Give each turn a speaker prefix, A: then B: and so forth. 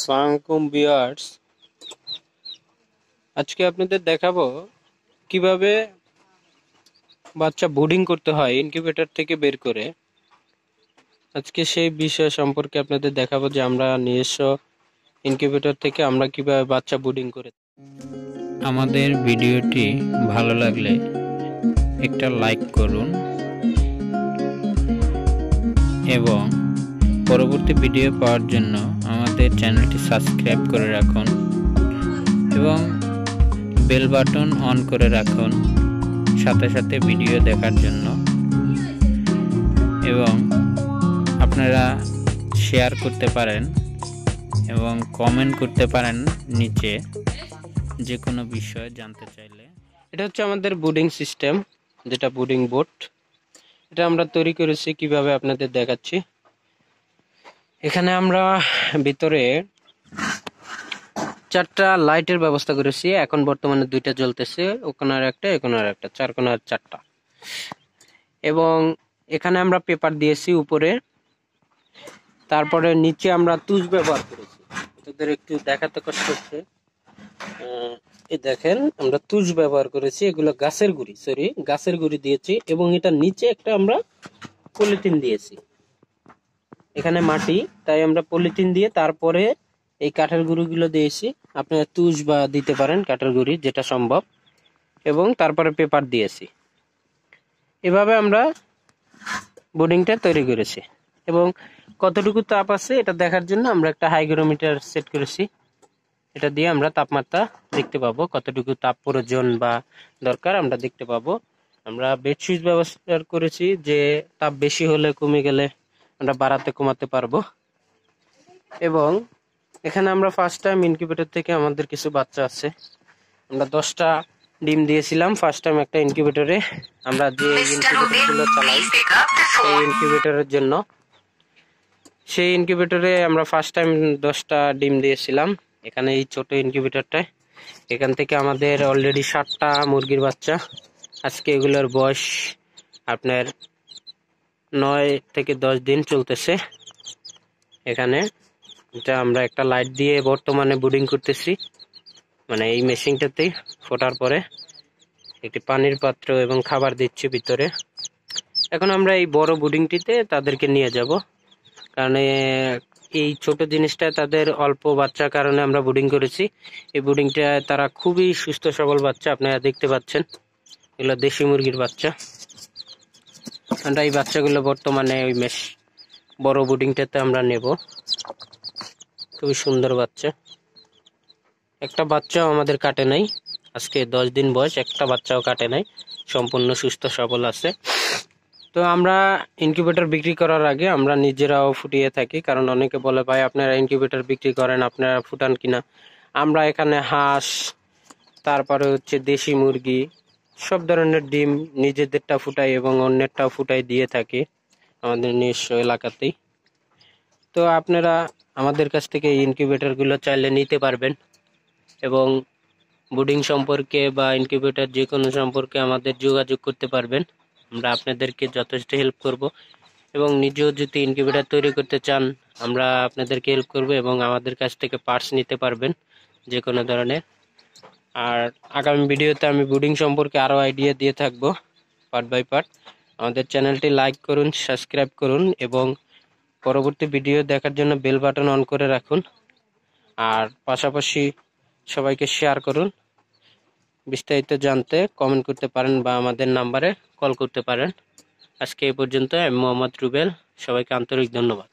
A: আসসালামুকুম বিয়ার্স আজকে আপনাদের দেখাবো কিভাবে বাচ্চা করতে হয় থেকে বের করে আজকে সেই বিষয় সম্পর্কে আপনাদের দেখাবো যে আমরা নিজস্ব থেকে আমরা কিভাবে বাচ্চা বোর্ডিং করে আমাদের ভিডিওটি ভালো লাগলে একটা লাইক করুন এবং পরবর্তী ভিডিও পাওয়ার জন্য আমাদের চ্যানেলটি সাবস্ক্রাইব করে রাখুন এবং বেল বাটন অন করে রাখুন সাথে সাথে ভিডিও দেখার জন্য এবং আপনারা শেয়ার করতে পারেন এবং কমেন্ট করতে পারেন নিচে যে কোনো বিষয়ে জানতে চাইলে এটা হচ্ছে আমাদের বুডিং সিস্টেম যেটা বুডিং বোর্ড এটা আমরা তৈরি করেছি কিভাবে আপনাদের দেখাচ্ছি এখানে আমরা ভিতরে চারটা লাইটের ব্যবস্থা করেছি এখন বর্তমানে দুইটা জ্বলতেছে ওখানার আর একটা এখানার আর একটা চার কোনার চারটা এবং এখানে আমরা পেপার দিয়েছি উপরে তারপরে নিচে আমরা তুজ ব্যবহার করেছি তোদের একটু দেখাতে কষ্ট হচ্ছে এ দেখেন আমরা তুষ ব্যবহার করেছি এগুলো গাছের গুড়ি সরি গাছের গুড়ি দিয়েছি এবং এটা নিচে একটা আমরা পলিথিন দিয়েছি এখানে মাটি তাই আমরা পলিথিন দিয়ে তারপরে এই কাঠের গুঁড়িগুলো দিয়েছি আপনারা তুষ বা দিতে পারেন কাঠের গুঁড়ি যেটা সম্ভব এবং তারপরে পেপার দিয়েছি এভাবে আমরা বোর্ডিংটা তৈরি করেছি এবং কতটুকু তাপ আছে এটা দেখার জন্য আমরা একটা হাইগ্রোমিটার সেট করেছি এটা দিয়ে আমরা তাপমাত্রা দেখতে পাবো কতটুকু তাপ প্রয়োজন বা দরকার আমরা দেখতে পাবো আমরা বেড সুইচ ব্যবস্থা করেছি যে তাপ বেশি হলে কমে গেলে আমরা বাড়াতে কমাতে পারবো এবং এখানে আমরা ফার্স্ট টাইম ইনকিউবেটার থেকে আমাদের কিছু বাচ্চা আছে আমরা দশটা ডিম দিয়েছিলাম ফার্স্ট টাইম একটা ইনকিউবেটারে আমরা যে ইনকিউবেটারগুলো চালাই সেই ইনকিউবেটারের জন্য সেই ইনকিউবেটারে আমরা ফার্স্ট টাইম দশটা ডিম দিয়েছিলাম এখানে এই ছোট ইনকিউবেটারটায় এখান থেকে আমাদের অলরেডি সাতটা মুরগির বাচ্চা আজকে এগুলোর বয়স আপনার নয় থেকে দশ দিন চলতেছে এখানে এটা আমরা একটা লাইট দিয়ে বর্তমানে বুডিং করতেছি মানে এই মেশিনটাতেই ফোটার পরে একটি পানির পাত্র এবং খাবার দিচ্ছি ভিতরে এখন আমরা এই বড় বুডিংটিতে তাদেরকে নিয়ে যাব কারণ এই ছোট জিনিসটা তাদের অল্প বাচ্চার কারণে আমরা বোর্ডিং করেছি এই বুডিংটা তারা খুবই সুস্থ সবল বাচ্চা আপনারা দেখতে পাচ্ছেন এগুলো দেশি মুরগির বাচ্চা আমরা এই বাচ্চাগুলো বর্তমানে ওই মেশ বড় বোর্ডিংটাতে আমরা নেব খুবই সুন্দর বাচ্চা একটা বাচ্চাও আমাদের কাটে নাই আজকে দশ দিন বয়স একটা বাচ্চাও কাটে নাই সম্পূর্ণ সুস্থ সবল আছে তো আমরা ইনকিউবেটর বিক্রি করার আগে আমরা নিজেরাও ফুটিয়ে থাকি কারণ অনেকে বলে ভাই আপনারা ইনকিউবেটর বিক্রি করেন আপনারা ফুটান কিনা আমরা এখানে হাঁস তারপরে হচ্ছে দেশি মুরগি সব ধরনের ডিম নিজেদেরটা ফুটাই এবং অন্যেরটা ফুটাই দিয়ে থাকি আমাদের নিজস্ব এলাকাতেই তো আপনারা আমাদের কাছ থেকে ইনকিউবেটারগুলো চাইলে নিতে পারবেন এবং বোর্ডিং সম্পর্কে বা ইনকিউবেটার যে কোনো সম্পর্কে আমাদের যোগাযোগ করতে পারবেন আমরা আপনাদেরকে যথেষ্ট হেল্প করব এবং নিজেও যদি ইনকিউবেটার তৈরি করতে চান আমরা আপনাদেরকে হেল্প করব এবং আমাদের কাছ থেকে পার্টস নিতে পারবেন যে কোনো ধরনের আর আগামী ভিডিওতে আমি বুডিং সম্পর্কে আরও আইডিয়া দিয়ে থাকবো পার্ট বাই পার্ট আমাদের চ্যানেলটি লাইক করুন সাবস্ক্রাইব করুন এবং পরবর্তী ভিডিও দেখার জন্য বেল বাটন অন করে রাখুন আর পাশাপাশি সবাইকে শেয়ার করুন বিস্তারিত জানতে কমেন্ট করতে পারেন বা আমাদের নাম্বারে কল করতে পারেন আজকে এই পর্যন্ত আমি মোহাম্মদ রুবেল সবাইকে আন্তরিক ধন্যবাদ